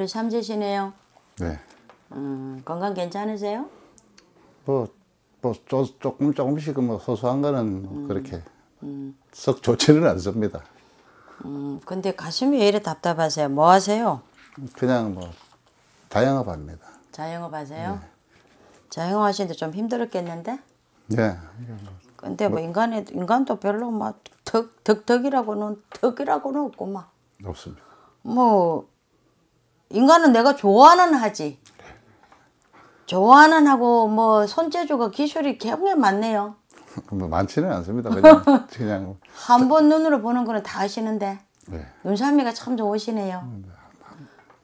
우리 삼재시네요. 네. 음, 건강 괜찮으세요? 뭐, 뭐 조, 조금 조금씩 뭐 소소한 거는 음, 그렇게 음. 썩 좋지는 않습니다. 음, 근데 가슴이 왜 이래 답답하세요? 뭐 하세요? 그냥 뭐 자영업 합니다. 자영업 하세요? 네. 자영업 하시는데 좀 힘들었겠는데? 네. 근데 뭐, 뭐 인간의 인간도 별로 막덕 덕덕이라고는 덕이라고는 없고 막 없습니다. 뭐 인간은 내가 좋아하는 하지. 좋아하는 하고 뭐 손재주가 기술이 굉장히 많네요. 뭐 많지는 않습니다. 그냥 그냥 한 번 눈으로 보는 거는 다 아시는데 네. 눈썰미가 참 좋으시네요.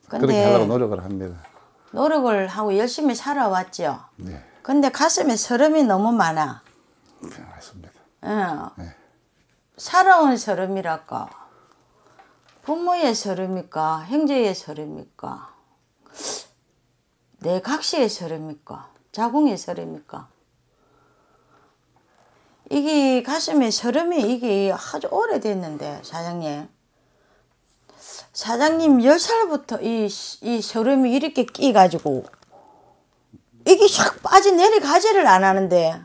근데 그렇게 하려고 노력을 합니다. 노력을 하고 열심히 살아왔죠. 네. 근데 가슴에 서름이 너무 많아. 네, 맞습니다. 응. 어. 네. 살아온 서름이랄까. 부모의 서류입니까? 형제의 서류입니까? 내 각시의 서류입니까? 자궁의 서류입니까? 이게 가슴에 서름이 이게 아주 오래됐는데 사장님 사장님 10살부터 이, 이 서름이 이렇게 끼가지고 이게 샥 빠져내려가지를 안 하는데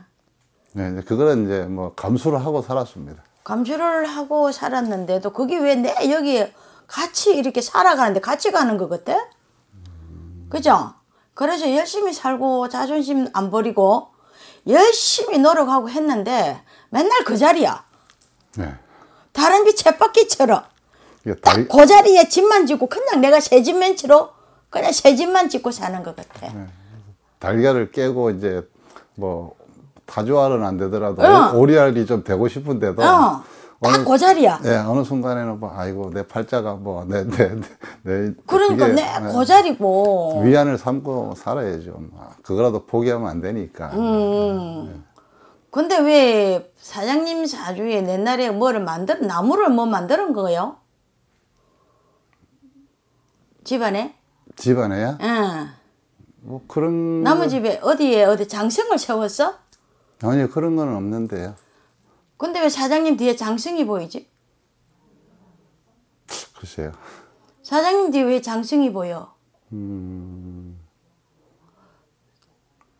네, 그거는 이제 뭐 감수를 하고 살았습니다 감시를 하고 살았는데도 그게 왜 내 여기 같이 이렇게 살아가는데 같이 가는 거 같아? 그죠? 그래서 열심히 살고 자존심 안 버리고 열심히 노력하고 했는데 맨날 그 자리야. 네. 다른 비 쳇바퀴처럼 딱 그 자리에 집만 짓고 그냥 내가 새 집만 치러 그냥 새 집만 짓고 사는 것 같아. 네. 달걀을 깨고 이제 뭐 다주알은 안 되더라도 어. 오리알이 좀 되고 싶은데도 어. 딱그 자리야. 예, 어느 순간에는 뭐 아이고 내 팔자가 뭐 내 내 내 그러니까 내그 예. 자리고 위안을 삼고 살아야죠. 그거라도 포기하면 안 되니까. 음. 네. 근데 왜 사장님 사주에 옛날에 뭐를 만들 나무를 뭐 만드는 거예요? 집안에? 집안에야? 응. 뭐 그런 나무 집에 어디에 어디 장성을 세웠어? 아니요 그런 건 없는데요. 근데 왜 사장님 뒤에 장승이 보이지? 글쎄요. 사장님 뒤에 왜 장승이 보여? 음...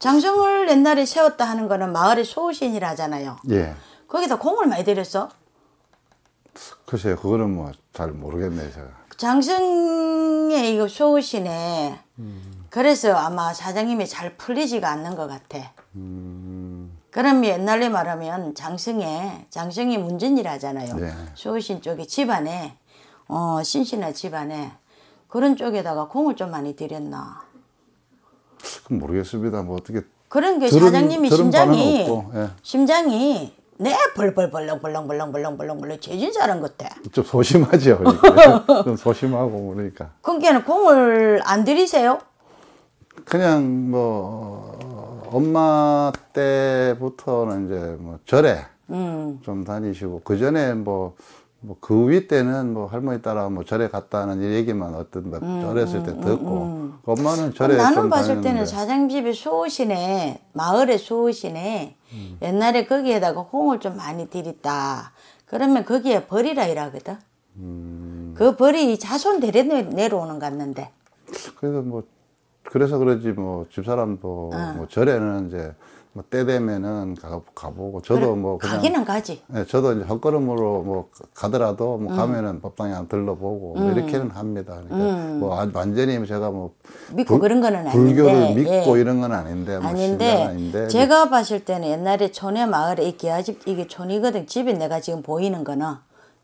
장승을 옛날에 세웠다 하는 거는 마을의 소신이라 하잖아요. 예. 거기다 공을 많이 들였어? 글쎄요, 그거는 뭐 잘 모르겠네요, 제가. 장승의 이거 소신에 음... 그래서 아마 사장님이 잘 풀리지가 않는 것 같아. 음... 그럼 옛날에 말하면 장성에 장성이 문진이라잖아요. 하 네. 수호신 쪽에 집안에 어, 신신의 집안에 그런 쪽에다가 공을 좀 많이 들였나. 모르겠습니다. 뭐 어떻게 그런 게 들은, 사장님이 들은 심장이 예. 심장이 내 벌벌 벌렁 벌렁 벌렁 벌렁 벌렁 벌렁 재진 사람 같아. 좀 소심하죠. 그러니까. 좀 소심하고 그러니까. 그러니까 공을 안 들이세요? 그냥 뭐 엄마 때부터는 이제 뭐 절에 음. 좀 다니시고 그 전에 뭐 그위 뭐 때는 뭐 할머니 따라 뭐 절에 갔다는 얘기만 어떤 뭐 음, 절했을 때 음, 음, 듣고 음, 음. 엄마는 절에 나는 봤을 다녔는데. 때는 사장집이 수호시네 마을에 수호시네 음. 옛날에 거기에다가 홍을 좀 많이 들였다 그러면 거기에 벌이라 이라거든 그 벌이 자손 데려 내려오는 갔는데 그래서 뭐 그래서 그러지뭐 집사람도 어. 뭐 절에는 이제 뭐 때 되면은 가, 가보고 저도 그래, 뭐 그냥 가기는 가지. 예, 저도 이제 헛걸음으로 뭐 가더라도 뭐 음. 가면은 법당에 한 들러보고 뭐 음. 이렇게는 합니다. 그러니까 음. 뭐 아, 완전히 제가 뭐 믿고 불, 그런 거는 아닌데 불교를 예. 믿고 예. 이런 건 아닌데 뭐 아닌데, 아닌데 그 제가 봤을 때는 옛날에 촌의 마을에 이 기아집 이게 촌이거든 집이 내가 지금 보이는 거는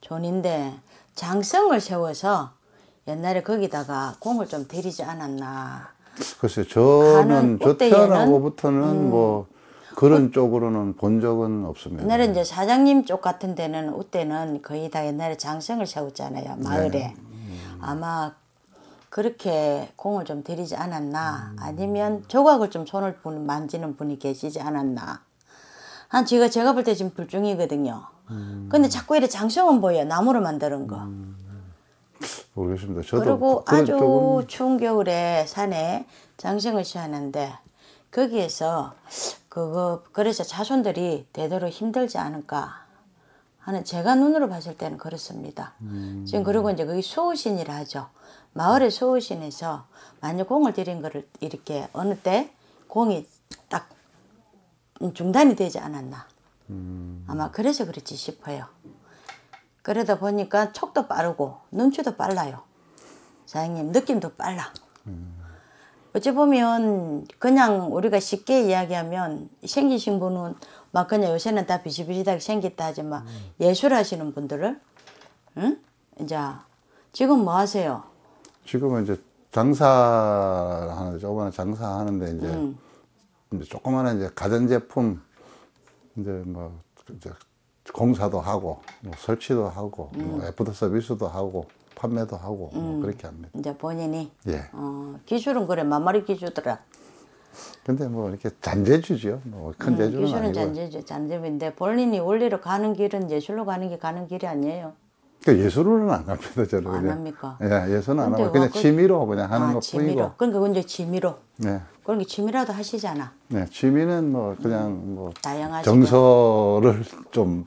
촌인데 장성을 세워서 옛날에 거기다가 공을 좀 들이지 않았나. 글쎄 저는 저 태어나고부터는 음. 뭐 그런 옷, 쪽으로는 본 적은 없습니다. 옛날에 네. 이제 사장님 쪽 같은 데는 옷때는 거의 다 옛날에 장성을 세웠잖아요 네. 마을에 네. 음. 아마 그렇게 공을 좀 들이지 않았나 음. 아니면 조각을 좀 손을 분, 만지는 분이 계시지 않았나 한 제가 제가 볼 때 지금 불중이거든요. 음. 근데 자꾸 이래 장성은 보여 나무로 만드는 거. 음. 모르겠습니다. 저도 그리고 그, 아주 조금... 추운 겨울에 산에 장생을 시하는데 거기에서 그거 그래서 자손들이 되도록 힘들지 않을까 하는 제가 눈으로 봤을 때는 그렇습니다. 음... 지금 그리고 이제 거기 수호신이라 하죠. 마을의 수호신에서 만약 공을 들인 거를 이렇게 어느 때 공이 딱 중단이 되지 않았나. 음... 아마 그래서 그렇지 싶어요. 그러다 보니까 촉도 빠르고 눈치도 빨라요. 사장님 느낌도 빨라. 음. 어찌 보면 그냥 우리가 쉽게 이야기하면 생기신 분은 막 그냥 요새는 다 비슷비슷하게 생겼다 하지만 음. 예술하시는 분들을 응? 이제 지금 뭐 하세요? 지금은 이제 장사 하는 조그만 장사하는데 이제, 음. 이제 조그마한 이제 가전제품 이제 뭐 이제 공사도 하고 뭐 설치도 하고 뭐 음. 애프터 서비스도 하고 판매도 하고 뭐 음. 그렇게 합니다. 이제 본인이 예. 어, 기술은 그래 만마리 기주더라. 근데 뭐 이렇게 잔재주죠. 뭐큰 음, 재주는 기술은 아니고. 잔재주, 잔재인데 본인이 원리로 가는 길은 예술로 가는 게 가는 길이 아니에요. 그 그러니까 예술로는 안 갑니다, 저는. 안 합니까? 예, 예술은 안 하고 그냥 그, 취미로 그냥 하는 아, 것 취미로. 뿐이고. 그러니까 근데 취미로. 네. 그런 그러니까 게 취미라도 하시잖아. 네, 취미는 뭐 그냥 음, 뭐 다양하지 정서를 좀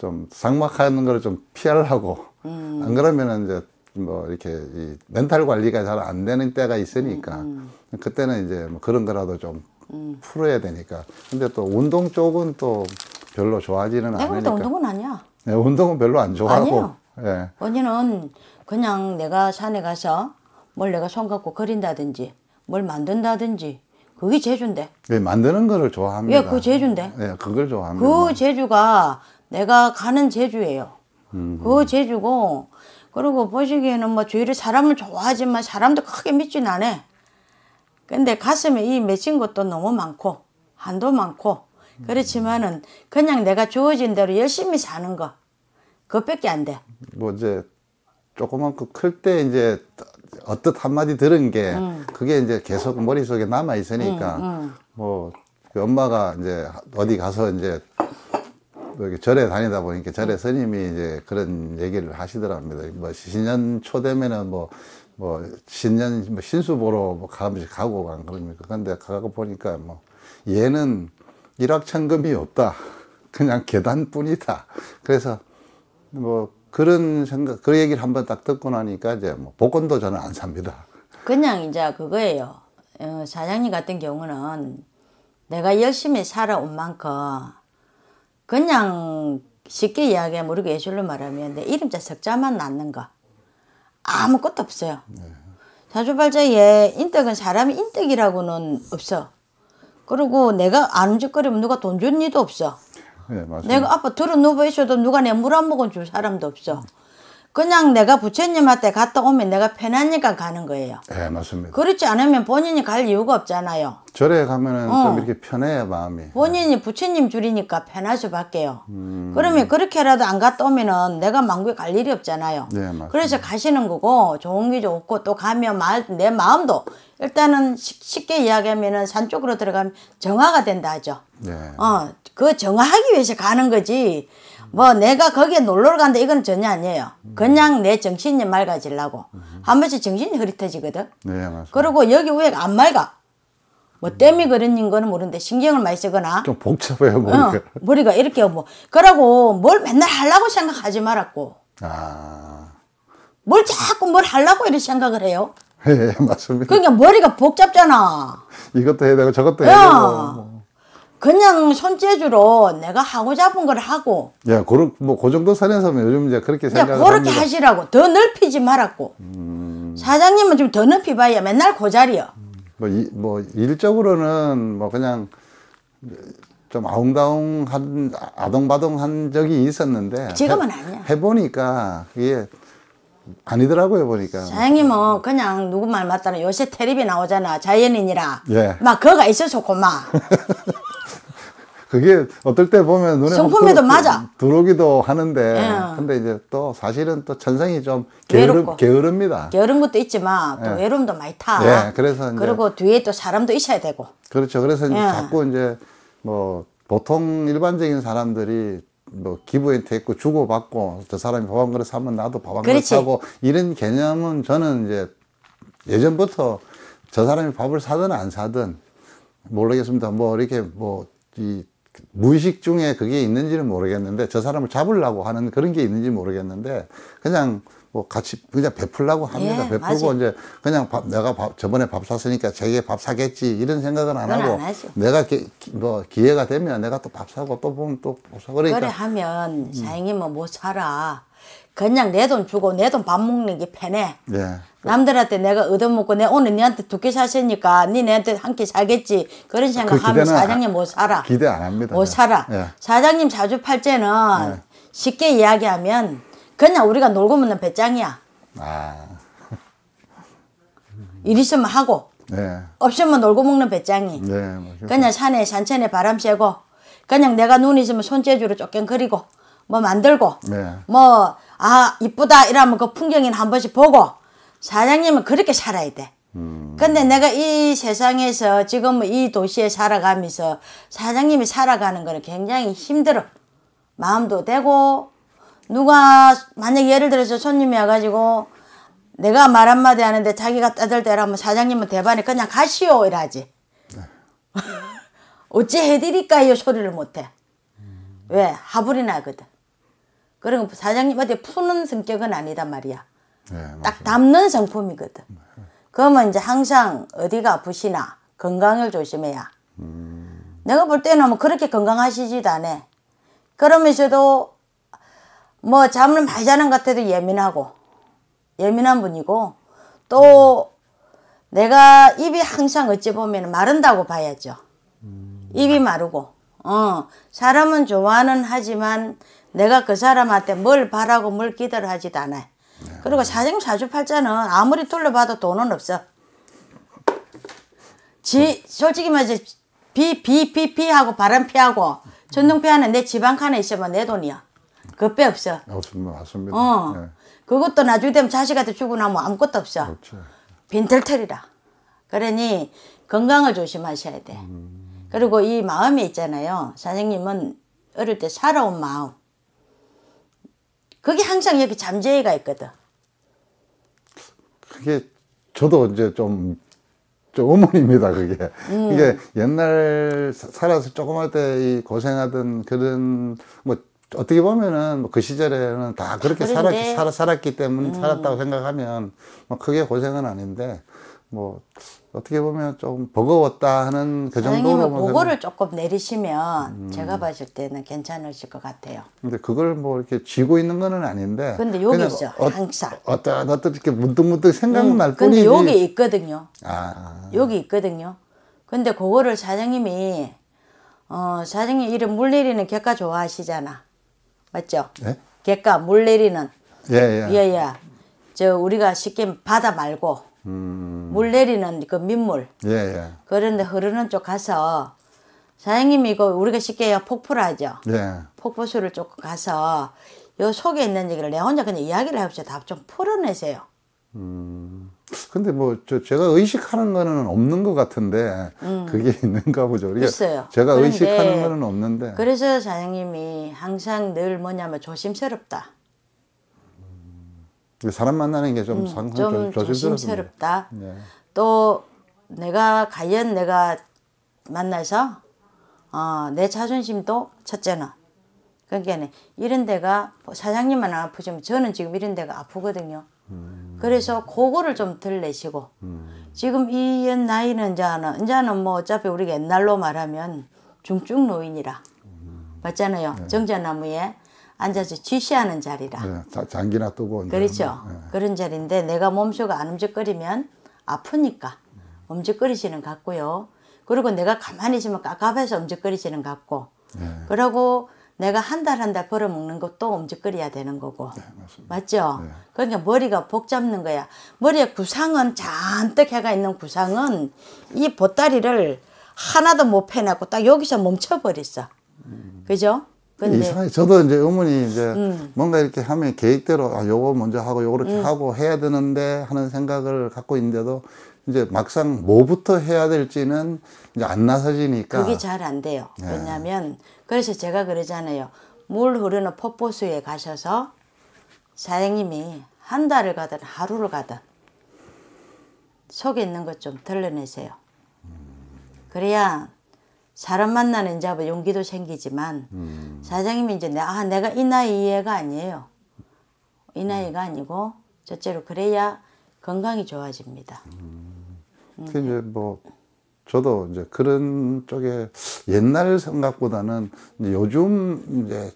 좀삭막하는 거를 좀 피하려고 음. 안 그러면은 이제 뭐 이렇게 이 멘탈 관리가 잘 안 되는 때가 있으니까 음, 음, 그때는 이제 뭐 그런 거라도 좀 음. 풀어야 되니까 근데 또 운동 쪽은 또 별로 좋아하지는 네, 않으니까 내가 볼 때 운동은 아니야 네, 운동은 별로 안 좋아하고 아니요 예. 언니는 그냥 내가 산에 가서 뭘 내가 손 갖고 그린다든지 뭘 만든다든지 그게 제주인데. 예, 만드는 거를 좋아합니다. 예, 그 제주인데. 예, 그걸 좋아합니다. 그 제주가 내가 가는 제주예요. 음. 그 제주고 그리고 보시기에는 뭐 주위를 사람을 좋아하지만 사람도 크게 믿진 않아. 근데 가슴에 이 맺힌 것도 너무 많고 한도 많고 그렇지만은 그냥 내가 주어진 대로 열심히 사는 거 그것밖에 안 돼. 뭐 이제 조그만큼 그 클 때 이제 어뜻 한마디 들은 게 음. 그게 이제 계속 머릿속에 남아 있으니까 음, 음. 뭐 그 엄마가 이제 어디 가서 이제 여기 절에 다니다 보니까 절에 음. 스님이 이제 그런 얘기를 하시더랍니다. 뭐 신년 초 되면은 뭐, 뭐 신년 뭐 신수 보러 뭐 가끔씩 가고 안 그럽니까? 근데 가고 보니까 뭐 얘는 일확천금이 없다. 그냥 계단뿐이다. 그래서 뭐 그런 생각, 그 얘기를 한 번 딱 듣고 나니까 이제 뭐 복권도 저는 안 삽니다. 그냥 이제 그거예요. 어, 사장님 같은 경우는 내가 열심히 살아온 만큼 그냥 쉽게 이야기하면 우리가 예술로 말하면 내 이름자 석자만 낳는 거 아무것도 없어요. 네. 자주발자에 인덕은 사람이 인덕이라고는 없어. 그리고 내가 안 움직거리면 누가 돈준 이도 없어. 네, 내가 아빠 들어 누워 있어도 누가 내 물 안먹금줄 사람도 없어. 그냥 내가 부처님한테 갔다 오면 내가 편하니까 가는 거예요. 네, 맞습니다. 그렇지 않으면 본인이 갈 이유가 없잖아요. 절에 가면 어. 좀 이렇게 편해요, 마음이. 본인이 네. 부처님 줄이니까 편할 수밖에요. 음. 그러면 그렇게라도 안 갔다 오면 내가 망국에 갈 일이 없잖아요. 네, 맞습니다. 그래서 가시는 거고 좋은 게 좋고 또 가면 말, 내 마음도 일단은 쉽게 이야기하면산 쪽으로 들어가면 정화가 된다 하죠. 네. 어, 그 정화하기 위해서 가는 거지. 뭐 내가 거기에 놀러 간다 이건 전혀 아니에요. 그냥 내 정신이 맑아지려고. 한 번씩 정신이 흐릿해지거든. 네, 맞습니다. 그리고 여기 위에 안 맑아. 뭐 땜이 그런 거는 모르는데 신경을 많이 쓰거나 좀 복잡해요 어, 머리가 어, 머리가 이렇게 뭐 그러고 뭘 맨날 하려고 생각하지 말았고 아... 뭘 자꾸 뭘 하려고 이렇게 생각을 해요 예, 예 맞습니다 그러니까 머리가 복잡잖아 이것도 해야 되고 저것도 해야 어. 되고 뭐. 그냥 손재주로 내가 하고 잡은 걸 하고. 예, 그 뭐그 정도 선에서면 요즘 이제 그렇게 생각을 그렇게 합니다. 하시라고 더 넓히지 말았고. 음... 사장님은 좀 더 넓히봐야 맨날 고자리요. 그 음, 뭐, 이, 뭐 일적으로는 뭐 그냥 좀 아웅다웅한 아동바동한 적이 있었는데 지금은 아니야. 해, 보니까 이게 아니더라고요 보니까 사장님은 그냥 누구 말 맞다는 요새 테레비 나오잖아 자연인이라 예. 막 그거가 있어서 고마 그게 어떨 때 보면 눈에 성품에도 맞아. 들어오기도 하는데 예. 근데 이제 또 사실은 또 천성이 좀 게으름, 게으릅니다. 게으른 것도 있지만 또 예. 외로움도 많이 타. 예, 그래서 그리고 뒤에 또 사람도 있어야 되고. 그렇죠. 그래서 이제 예. 자꾸 이제 뭐 보통 일반적인 사람들이 뭐 기부한테 있고 주고받고 저 사람이 밥 한 그릇 사면 나도 밥 한 그릇 사고 이런 개념은 저는 이제 예전부터 저 사람이 밥을 사든 안 사든 모르겠습니다. 뭐 이렇게 뭐이 무의식 중에 그게 있는지는 모르겠는데 저 사람을 잡으려고 하는 그런 게 있는지 모르겠는데 그냥 뭐 같이 그냥 베풀라고 합니다. 예, 베풀고 맞아 이제 그냥 밥 내가 밥 저번에 밥 샀으니까 자기밥 사겠지 이런 생각은 안 하고 안 내가 기, 뭐 기회가 되면 내가 또 밥 사고 또 보면 또밥 사고 그러니까 그래 하면 사장님은 못 살아. 그냥 내 돈 주고 내 돈 밥 먹는 게 편해. 예. 남들한테 내가 얻어먹고 내 오늘 너한테 두끼 사시니까 니 내한테 한 끼 살겠지 그런 그 생각하면 그 사장님 못 뭐 살아. 기대 안 합니다. 못 뭐 살아. 예. 사장님 자주 팔 때는 예. 쉽게 이야기하면 그냥 우리가 놀고 먹는 배짱이야. 아. 일 있으면 하고. 네. 없으면 놀고 먹는 배짱이. 네, 맞습니다. 뭐 그냥 산에 산천에 바람 쐬고 그냥 내가 눈 있으면 손재주로 쫓겨그리고 뭐 만들고 네. 뭐아 이쁘다 이러면 그 풍경이나 한 번씩 보고 사장님은 그렇게 살아야 돼. 음. 근데 내가 이 세상에서 지금 이 도시에 살아가면서 사장님이 살아가는 거는 굉장히 힘들어. 마음도 되고 누가 만약 예를 들어서 손님이 와가지고 내가 말 한마디 하는데 자기가 따들 때라면 사장님은 대반에 그냥 가시오 이라지 네. 음. 어찌 해드릴까요 소리를 못해 음. 왜 하불이 나거든 그런 거 사장님한테 푸는 성격은 아니단 말이야 네, 딱 담는 성품이거든 네. 그러면 이제 항상 어디가 아프시나 건강을 조심해야 음. 내가 볼 때는 뭐 그렇게 건강하시지도 않아 그러면서도 뭐 잠을 많이 자는 것 같아도 예민하고 예민한 분이고 또 내가 입이 항상 어찌 보면 마른다고 봐야죠. 입이 마르고 어 사람은 좋아는 하지만 내가 그 사람한테 뭘 바라고 뭘 기대를 하지도 않아요. 그리고 사정사주팔자는 아무리 둘러봐도 돈은 없어. 지 솔직히 말해서 비 비비피하고 바람 피하고 전등 피하는 내 지방 칸에 있으면 내 돈이야. 그것 없어. 없습니다. 맞습니다. 어. 예. 그것도 나중에 되면 자식한테 주고 나면 아무것도 없어. 그렇죠. 빈털털이라. 그러니 건강을 조심하셔야 돼. 음. 그리고 이 마음이 있잖아요. 사장님은 어릴 때 살아온 마음. 그게 항상 여기 잠재의가 있거든. 그게 저도 이제 좀, 좀 의문입니다, 그게. 음. 이게 옛날 살아서 조그만 때 고생하던 그런, 뭐, 어떻게 보면은 뭐 그 시절에는 다 그렇게 살았, 살, 살았기 때문에 음. 살았다고 생각하면 뭐 크게 고생은 아닌데 뭐 어떻게 보면 좀 버거웠다 하는 그 정도로 보고를 조금 내리시면 음. 제가 봤을 때는 괜찮으실 것 같아요. 근데 그걸 뭐 이렇게 쥐고 있는 거는 아닌데 근데 여기 있어 어, 항상 어떤어떤 이렇게 문득문득 생각날 음, 근 뿐이지. 여기 있거든요. 아 여기 있거든요. 근데 그거를 사장님이 어 사장님 이름 물내리는 객가 좋아하시잖아. 맞죠? 예? 객가 물 내리는 예예 예. 예. 예, 저 우리가 쉽게 바다 말고 음. 물 내리는 그 민물 예예 예. 그런데 흐르는 쪽 가서 사장님 이거 우리가 쉽게 폭포라 죠 예. 폭포수를 쪽 가서 요 속에 있는 얘기를 내 혼자 그냥 이야기를 해봅시다. 답좀 풀어내세요. 음. 근데 뭐 저 제가 의식하는 거는 없는 것 같은데 음. 그게 있는가 보죠. 그러 그러니까 있어요. 제가 의식하는 거는 없는데. 그래서 사장님이 항상 늘 뭐냐면 조심스럽다. 음. 사람 만나는 게좀 음, 상, 좀, 좀 조심스럽다. 네. 또 내가 과연 내가 만나서 어, 내 자존심도 첫째는 그러니까 이런 데가 사장님만 아프지만 저는 지금 이런 데가 아프거든요. 음. 그래서 그거를 좀 들내시고 음. 지금 이 나이는 이제는 이제는 뭐 어차피 우리가 옛날로 말하면 중증 노인이라 음. 맞잖아요. 네. 정자나무에 앉아서 지시하는 자리라. 네. 장기나 뜨고. 그렇죠. 네. 그런 자리인데 내가 몸속이 안 움직거리면 아프니까 움직거리시는 같고요. 그리고 내가 가만히 있으면 깝깝해서 움직거리시는 같고. 네. 그러고 내가 한 달 한 달 벌어먹는 것도 움직거려야 되는 거고. 네, 맞죠? 네. 그러니까 머리가 복잡는 거야. 머리에 구상은 잔뜩 해가 있는 구상은 이 보따리를 하나도 못패놨고딱 여기서 멈춰버렸어. 음. 그죠? 근데 이상해. 저도 이제 어머니 이제 음. 뭔가 이렇게 하면 계획대로 아 요거 먼저 하고 요렇게 음. 하고 해야 되는데 하는 생각을 갖고 있는데도 이제 막상 뭐부터 해야 될지는 이제 안 나서지니까 그게 잘 안 돼요. 네. 왜냐하면 그래서 제가 그러잖아요. 물 흐르는 폭포수에 가셔서 사장님이 한 달을 가든 하루를 가든 속에 있는 것좀 덜러내세요. 그래야 사람 만나는 이제 용기도 생기지만 음. 사장님이 이제 아 내가 이 나이가 아니에요. 이 나이가 아니고 첫째로 그래야 건강이 좋아집니다. 음. 음. 이제 뭐 저도 이제 그런 쪽에 옛날 생각보다는 이제 요즘 이제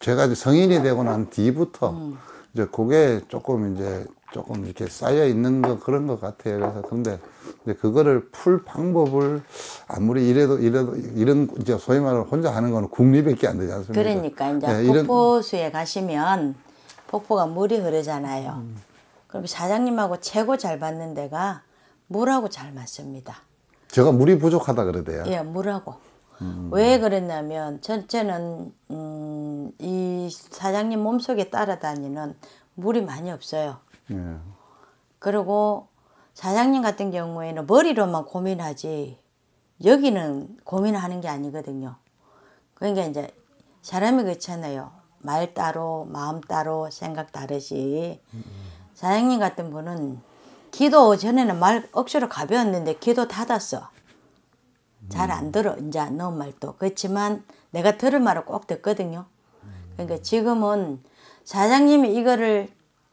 제가 이제 성인이 되고 난 뒤부터 음. 이제 그게 조금 이제 조금 이렇게 쌓여 있는 거 그런 것 같아요. 그래서 근데 이제 그거를 풀 방법을 아무리 이래도 이래도 이런 이제 소위 말로 혼자 하는 거는 국립밖에 안 되지 않습니까? 그러니까 이제 네, 폭포수에 이런... 가시면 폭포가 물이 흐르잖아요. 음. 그럼 사장님하고 최고 잘 받는 데가 물하고 잘 맞습니다. 제가 물이 부족하다 그러대요. 예, 물하고. 음. 왜 그랬냐면 전체는 음, 이 사장님 몸속에 따라다니는 물이 많이 없어요. 예. 그리고 사장님 같은 경우에는 머리로만 고민하지 여기는 고민하는 게 아니거든요. 그러니까 이제 사람이 그렇잖아요. 말 따로 마음 따로 생각 다르지. 음. 사장님 같은 분은 기도 전에는 말 억수로 가벼웠는데 기도 닫았어. 잘 안 들어 이제 너 말도 그렇지만 내가 들을 말을 꼭 듣거든요. 그러니까 지금은 사장님이 이거를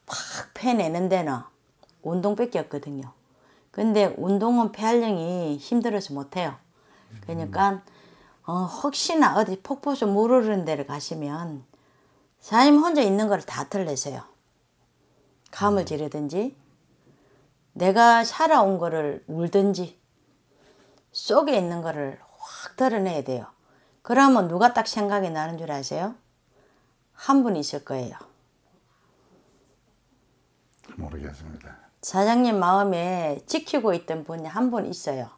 팍 패내는 데는 운동밖에 없거든요. 근데 운동은 폐활량이 힘들어서 못해요. 그러니까 어, 혹시나 어디 폭포수 물 흐르는 데를 가시면 사장님 혼자 있는 거를 다 틀리세요. 감을 지르든지 내가 살아온 거를 울든지 속에 있는 거를 확 드러내야 돼요. 그러면 누가 딱 생각이 나는 줄 아세요? 한 분이 있을 거예요. 모르겠습니다. 사장님 마음에 지키고 있던 분이 한 분 있어요.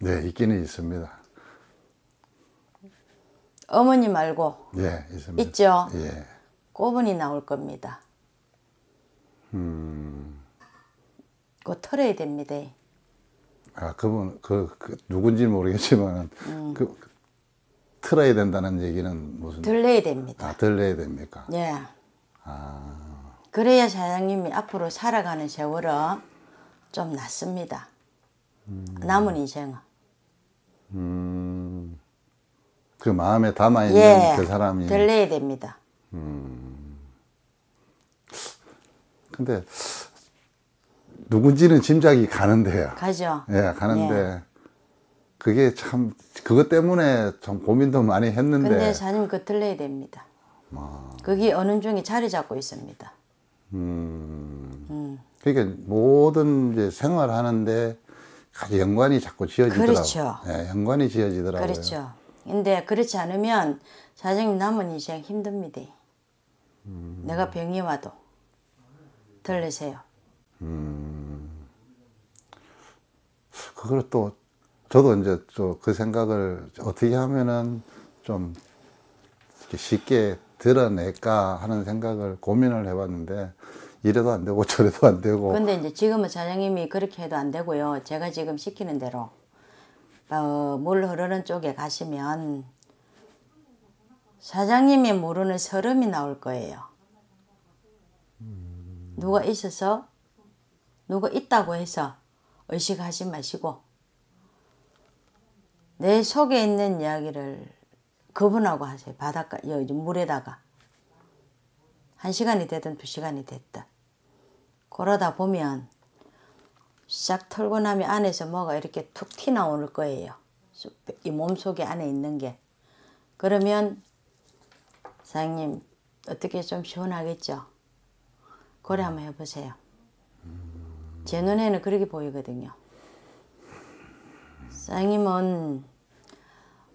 네, 있기는 있습니다. 어머니 말고 예, 있습니다. 있죠? 예. 꼬분이 나올 겁니다. 음. 그 털어야 됩니다. 아 그분 그, 그 누군지 모르겠지만 음. 그, 그 틀어야 된다는 얘기는 무슨? 들려야 됩니다. 아 들려야 됩니까? 예. 아 그래야 사장님이 앞으로 살아가는 세월은 좀 낫습니다. 음. 남은 인생은. 음. 그 마음에 담아 있는 예, 그 사람이 들려야 됩니다. 음. 근데 누군지는 짐작이 가는데요. 가죠. 예, 가는데 예. 그게 참 그것 때문에 좀 고민도 많이 했는데. 근데 자님 그 들려야 됩니다. 아. 뭐. 그게 어느 중에 자리 잡고 있습니다. 음. 음. 그러니까 모든 이제 생활하는데 연관이 자꾸 지어지더라고요. 그렇죠. 예, 연관이 지어지더라고요. 그렇죠. 근데 그렇지 않으면 사장님 남은 인생 힘듭니다. 음. 내가 병이 와도. 들리세요? 음. 그걸 또 저도 이제 또 그 생각을 어떻게 하면은 좀 쉽게 드러낼까 하는 생각을 고민을 해봤는데 이래도 안 되고 저래도 안 되고. 근데 이제 지금은 사장님이 그렇게 해도 안 되고요. 제가 지금 시키는 대로 어, 물 흐르는 쪽에 가시면 사장님이 모르는 설움이 나올 거예요. 누가 있어서 누가 있다고 해서 의식하지 마시고 내 속에 있는 이야기를 그분하고 하세요. 바닷가 여기 물에다가 한 시간이 되든 두 시간이 됐다. 그러다 보면 싹 털고 나면 안에서 뭐가 이렇게 툭 튀어나올 거예요. 이 몸속에 안에 있는 게. 그러면 사장님 어떻게 좀 시원하겠죠? 거래 한번 해보세요. 제 눈에는 그렇게 보이거든요. 쌍님은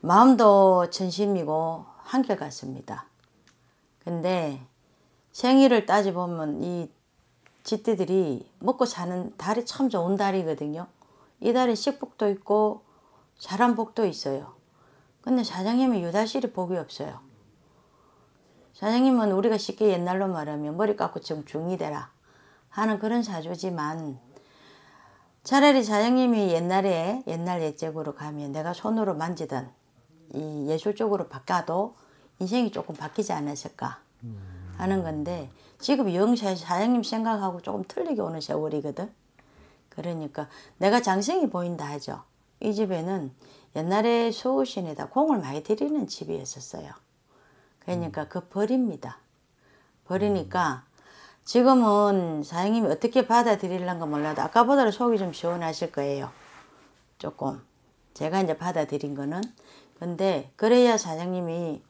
마음도 천심이고 한결같습니다. 근데 생일을 따져보면 이지대들이 먹고 사는 달이 참 좋은 달이거든요. 이 달에 식복도 있고 사람 복도 있어요. 근데 사장님이 유달실이 복이 없어요. 사장님은 우리가 쉽게 옛날로 말하면 머리 깎고 좀 중이 되라 하는 그런 사주지만 차라리 사장님이 옛날에 옛날 옛적으로 가면 내가 손으로 만지던 이 예술 쪽으로 바꿔도 인생이 조금 바뀌지 않았을까 하는 건데 지금 영 사장님 생각하고 조금 틀리게 오는 세월이거든. 그러니까 내가 장생이 보인다 하죠. 이 집에는 옛날에 수호신에다 공을 많이 들이는 집이었었어요. 그러니까 그 버립니다. 버리니까 지금은 사장님이 어떻게 받아들이려는가 몰라도 아까보다는 속이 좀 시원하실 거예요. 조금. 제가 이제 받아들인 거는. 근데 그래야 사장님이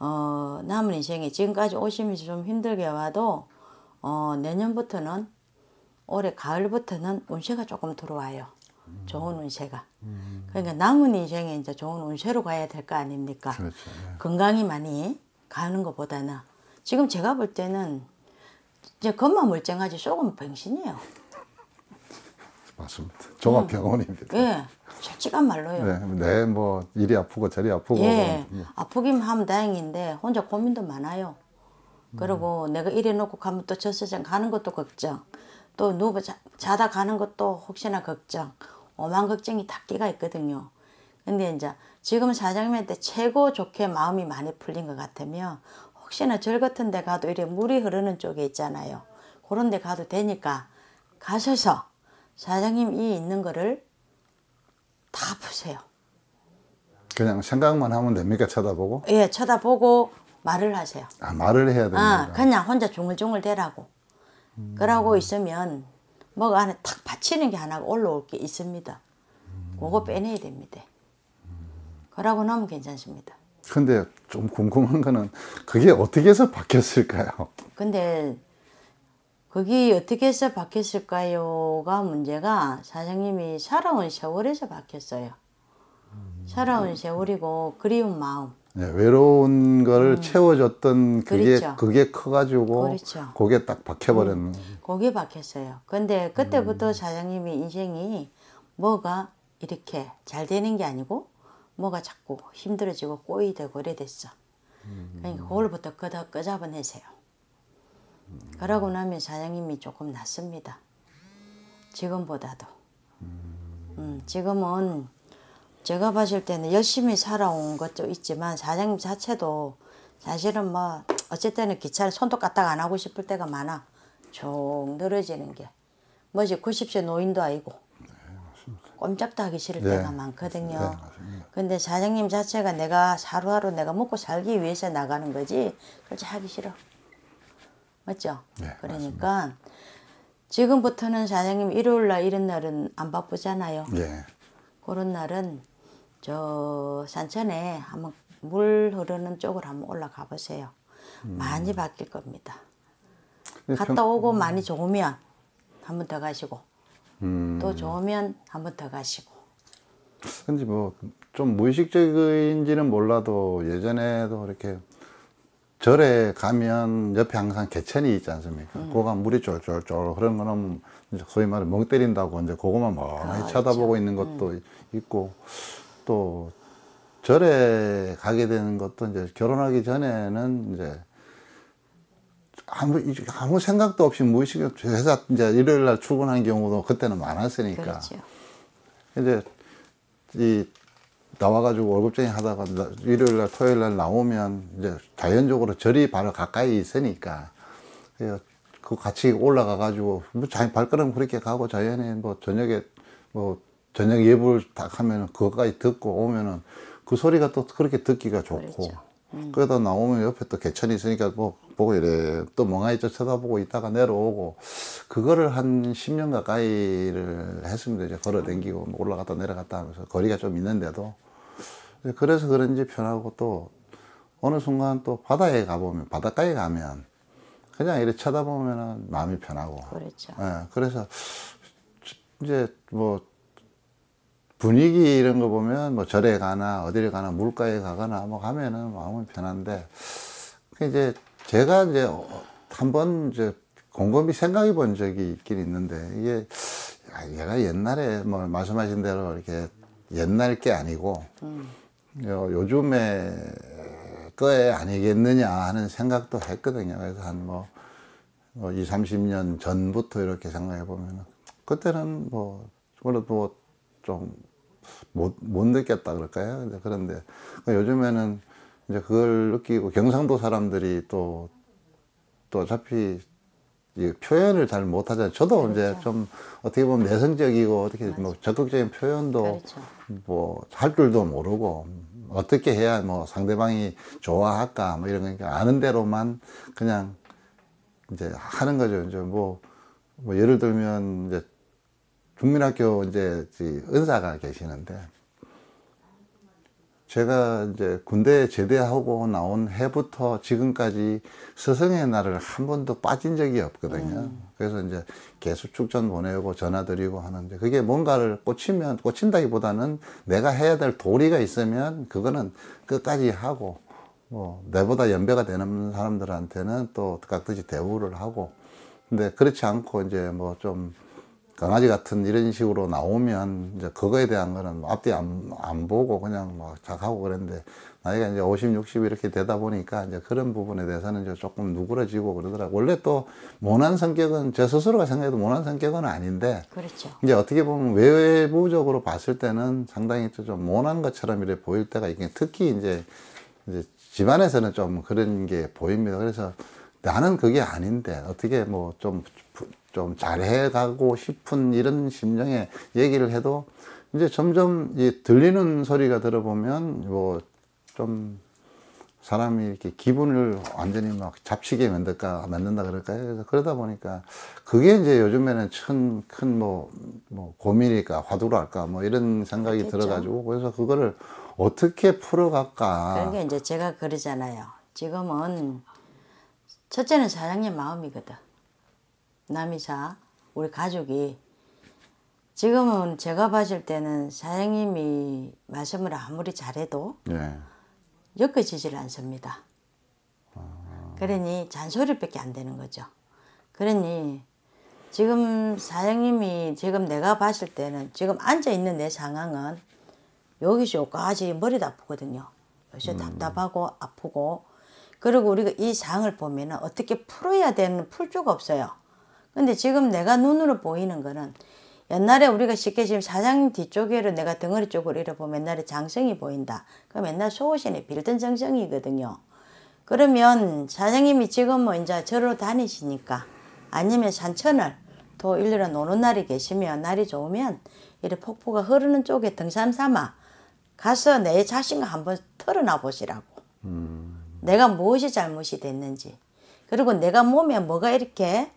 어, 남은 인생에 지금까지 오시면서 좀 힘들게 와도 어, 내년부터는 올해 가을부터는 운세가 조금 들어와요. 좋은 운세가. 그러니까 남은 인생에 이제 좋은 운세로 가야 될 거 아닙니까? 그렇죠. 네. 건강이 많이 가는 것보다는 지금 제가 볼 때는 이제 겉만 멀쩡하지 조금 병신이에요. 맞습니다. 종합병원입니다. 음. 예, 솔직한 말로요. 네, 네, 뭐 일이 아프고 저리 아프고. 예, 뭐, 예. 아프기만 하면 다행인데 혼자 고민도 많아요. 그리고 음. 내가 이래 놓고 가면 또 저세상 가는 것도 걱정. 또 누구 자, 자다 가는 것도 혹시나 걱정. 오만 걱정이 다 끼가 있거든요. 근데 이제 지금 사장님한테 최고 좋게 마음이 많이 풀린 것 같으며 혹시나 절 같은 데 가도 이래 물이 흐르는 쪽에 있잖아요. 그런 데 가도 되니까 가셔서 사장님이 있는 거를 다 푸세요. 그냥 생각만 하면 됩니까? 쳐다보고? 예, 쳐다보고 말을 하세요. 아, 말을 해야 아, 됩니다. 아, 그냥 혼자 중얼중얼 대라고. 음. 그러고 있으면 뭐가 안에 탁 받치는 게 하나 올라올 게 있습니다. 음. 그거 빼내야 됩니다. 거라고는 하면 괜찮습니다. 근데 좀 궁금한 거는 그게 어떻게 해서 바뀌었을까요? 근데 거기 어떻게 해서 바뀌었을까요가 문제가 사장님이 살아온 세월에서 바뀌었어요. 살아온 세월이고 그리운 마음. 네, 외로운 거를 음. 채워줬던 그게 그렇죠. 그게 커가지고 그렇죠. 거기딱 박혀버렸는. 음, 거기 박혔어요. 근데 그때부터 음. 사장님이 인생이 뭐가 이렇게 잘 되는 게 아니고 뭐가 자꾸 힘들어지고 꼬이되고 이래됐어. 그러니까 음. 그걸부터 끄덕 끄잡아내세요. 그러고 나면 사장님이 조금 낫습니다. 지금보다도. 음. 음, 지금은 제가 봤을 때는 열심히 살아온 것도 있지만 사장님 자체도 사실은 뭐 어쨌든 기차를 손도 까딱 안 하고 싶을 때가 많아. 쭉 늘어지는 게. 뭐지 90세 노인도 아니고. 꼼짝도 하기 싫을 네. 때가 많거든요. 네, 근데 사장님 자체가 내가 하루하루 내가 먹고 살기 위해서 나가는 거지 그렇지 하기 싫어. 맞죠? 네, 그러니까 맞습니다. 지금부터는 사장님 일요일 날 이런 날은 안 바쁘잖아요. 네. 그런 날은 저 산천에 한번 물 흐르는 쪽으로 한번 올라가 보세요. 음. 많이 바뀔 겁니다. 네, 갔다 오고 많이 좋으면 한번 더 가시고 음. 또 좋으면 한 번 더 가시고. 근데 뭐 좀 무의식적인지는 몰라도 예전에도 이렇게 절에 가면 옆에 항상 개천이 있지 않습니까? 음. 거가 물이 쫄쫄쫄 그런 거는 소위 말해 멍 때린다고 이제 그거만 멍하 아, 그렇죠. 쳐다보고 있죠. 있는 것도 음. 있고 또 절에 가게 되는 것도 이제 결혼하기 전에는 이제 아무 아무 생각도 없이 무의식에 회사 이제 일요일 날 출근한 경우도 그때는 많았으니까. 그렇죠. 이제 이 나와가지고 월급쟁이 하다가 일요일 날 토요일 날 나오면 이제 자연적으로 절이 바로 가까이 있으니까 그 같이 올라가가지고 뭐 발걸음 그렇게 가고 자연에 뭐 저녁에 뭐 저녁 예불 딱 하면은 그것까지 듣고 오면은 그 소리가 또 그렇게 듣기가 좋고 그렇죠. 음. 그러다 나오면 옆에 또 개천이 있으니까 뭐 보고 이래 또 멍하니 쳐다보고 있다가 내려오고 그거를 한 10년 가까이를 했습니다. 이제 걸어 댕기고 뭐 올라갔다 내려갔다 하면서 거리가 좀 있는데도 그래서 그런지 편하고 또 어느 순간 또 바다에 가보면 바닷가에 가면 그냥 이렇게 쳐다보면 마음이 편하고 그렇죠. 예, 그래서 이제 뭐 분위기 이런 거 보면 뭐 절에 가나 어디를 가나 물가에 가거나 뭐 가면은 마음은 편한데 그러니까 이제 제가 이제 어, 한번 이제 곰곰이 생각해 본 적이 있긴 있는데 이게 얘가 옛날에 뭐 말씀하신 대로 이렇게 옛날 게 아니고 음. 요즘에 거에 아니겠느냐 하는 생각도 했거든요. 그래서 한뭐 뭐 20, 뭐 30년 전부터 이렇게 생각해 보면 그때는 뭐 원래 뭐좀 못, 못 느꼈다 그럴까요? 그런데 그러니까 요즘에는 이제 그걸 느끼고 경상도 사람들이 또, 또 어차피 표현을 잘 못하잖아요. 저도 그렇죠. 이제 좀 어떻게 보면 내성적이고 어떻게 맞아. 뭐 적극적인 표현도 그렇죠. 뭐할 줄도 모르고 어떻게 해야 뭐 상대방이 좋아할까 뭐 이런 거니까 그러니까 아는 대로만 그냥 이제 하는 거죠. 이제 뭐, 뭐 예를 들면 이제 국민학교 이제 은사가 계시는데 제가 이제 군대 에 제대하고 나온 해부터 지금까지 스승의 날을 한 번도 빠진 적이 없거든요. 음. 그래서 이제 계속 축전 보내고 전화 드리고 하는데 그게 뭔가를 꽂히면 꽂힌다기보다는 내가 해야 될 도리가 있으면 그거는 끝까지 하고 뭐 내보다 연배가 되는 사람들한테는 또 각듯이 대우를 하고 근데 그렇지 않고 이제 뭐좀 강아지 같은 이런 식으로 나오면 이제 그거에 대한 거는 뭐 앞뒤 안, 안 보고 그냥 막 뭐 작하고 그랬는데 나이가 이제 50, 60 이렇게 되다 보니까 이제 그런 부분에 대해서는 이제 조금 누그러지고 그러더라고. 원래 또 모난 성격은 제 스스로가 생각해도 모난 성격은 아닌데. 그렇죠. 이제 어떻게 보면 외부적으로 봤을 때는 상당히 좀 모난 것처럼 이렇게 보일 때가 있긴 특히 이제 이제 집안에서는 좀 그런 게 보입니다. 그래서 나는 그게 아닌데 어떻게 뭐좀 좀 잘해가고 싶은 이런 심정에 얘기를 해도 이제 점점 이 들리는 소리가 들어보면 뭐 좀 사람이 이렇게 기분을 완전히 막 잡치게 만들까 만든다 그럴까요? 그래서 그러다 보니까 그게 이제 요즘에는 큰 큰뭐뭐 뭐 고민일까 화두랄까 뭐 이런 생각이 그렇겠죠. 들어가지고 그래서 그거를 어떻게 풀어갈까? 그러 이제 제가 그러잖아요. 지금은 첫째는 사장님 마음이거든. 남이사 우리 가족이 지금은 제가 봤을 때는 사장님이 말씀을 아무리 잘해도 예. 엮어지질 않습니다. 그러니 잔소리밖에 안 되는 거죠. 그러니 지금 사장님이 지금 내가 봤을 때는 지금 앉아있는 내 상황은 여기서 여기까지 머리도 아프거든요. 요새 음... 답답하고 아프고 그리고 우리가 이 상을 보면 은 어떻게 풀어야 되는 풀줄 없어요. 근데 지금 내가 눈으로 보이는 거는 옛날에 우리가 쉽게 지금 사장님 뒤쪽으로 내가 덩어리 쪽으로 이어 보면 옛날에 장성이 보인다. 그럼 옛날 소호신에 빌던 장성이거든요. 그러면 사장님이 지금 뭐 이제 절로 다니시니까 아니면 산천을 또 일렬은 노는 날이 계시면 날이 좋으면 이래 폭포가 흐르는 쪽에 등산 삼아 가서 내 자신과 한번 털어놔 보시라고. 음. 내가 무엇이 잘못이 됐는지 그리고 내가 몸에 뭐가 이렇게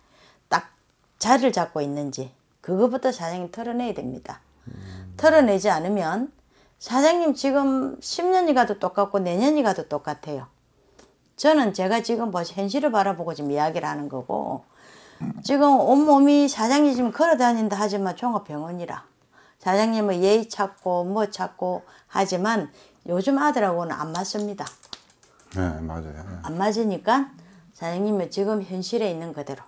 자리를 잡고 있는지 그것부터 사장님 털어내야 됩니다. 음. 털어내지 않으면 사장님 지금 10년이 가도 똑같고 내년이 가도 똑같아요. 저는 제가 지금 뭐 현실을 바라보고 지금 이야기를 하는 거고 지금 온몸이 사장님 지금 걸어다닌다 하지만 종합병원이라 사장님은 예의 찾고 뭐 찾고 하지만 요즘 아들하고는 안 맞습니다. 네 맞아요. 네. 안 맞으니까 사장님은 지금 현실에 있는 그대로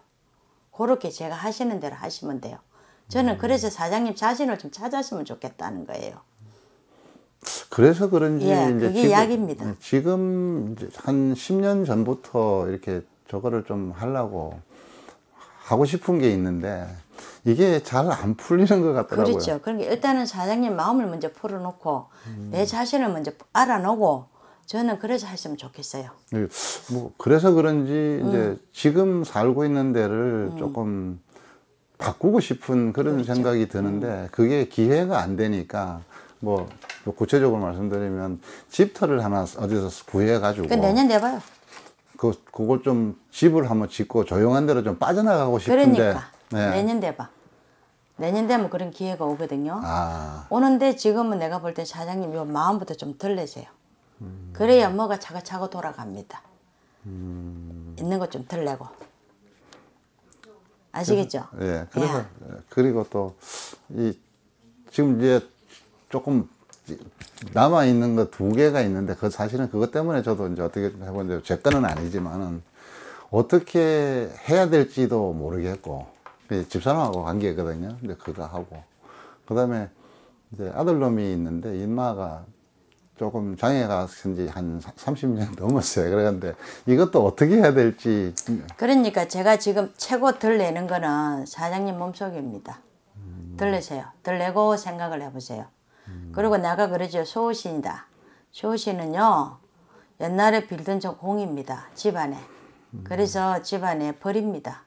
그렇게 제가 하시는 대로 하시면 돼요. 저는 그래서 사장님 자신을 좀 찾았으면 좋겠다는 거예요. 그래서 그런지 예, 이제 지금, 약입니다. 음, 지금 한 10년 전부터 이렇게 저거를 좀 하려고 하고 싶은 게 있는데 이게 잘 안 풀리는 것 같더라고요. 그렇죠. 그러니까 일단은 사장님 마음을 먼저 풀어놓고 음. 내 자신을 먼저 알아놓고 저는 그래서 하시면 좋겠어요. 네, 뭐 그래서 그런지 이제 음. 지금 살고 있는 데를 음. 조금 바꾸고 싶은 그런 그렇죠. 생각이 드는데 음. 그게 기회가 안 되니까 뭐 구체적으로 말씀드리면 집터를 하나 어디서 구해 가지고 그 내년 내봐요. 그 그걸 좀 집을 한번 짓고 조용한 데로 좀 빠져나가고 싶은데 그러니까 네. 내년 내봐. 내년 되면 그런 기회가 오거든요. 아. 오는데 지금은 내가 볼 때 사장님 요 마음부터 좀 덜 내세요. 그래야 뭐가 차가차고 돌아갑니다. 음. 있는 것좀 덜내고. 아시겠죠? 그, 예. 그래서 예. 그리고 또 이 지금 이제 조금 남아 있는 거 두 개가 있는데 그 사실은 그것 때문에 저도 이제 어떻게 해보제 거는 아니지만은 어떻게 해야 될지도 모르겠고 예, 집사람하고 관계거든요. 근데 그거 하고 그다음에 이제 아들 놈이 있는데 인마가 조금 장애가 생지 한 30년 넘었어요. 그런데 이것도 어떻게 해야 될지. 그러니까 제가 지금 최고 덜 내는 거는 사장님 몸속입니다. 음. 덜 내세요. 덜 내고 생각을 해보세요. 음. 그리고 내가 그러죠. 소호신이다. 소호신은요. 옛날에 빌던 저 공입니다. 집안에. 음. 그래서 집안에 버립니다.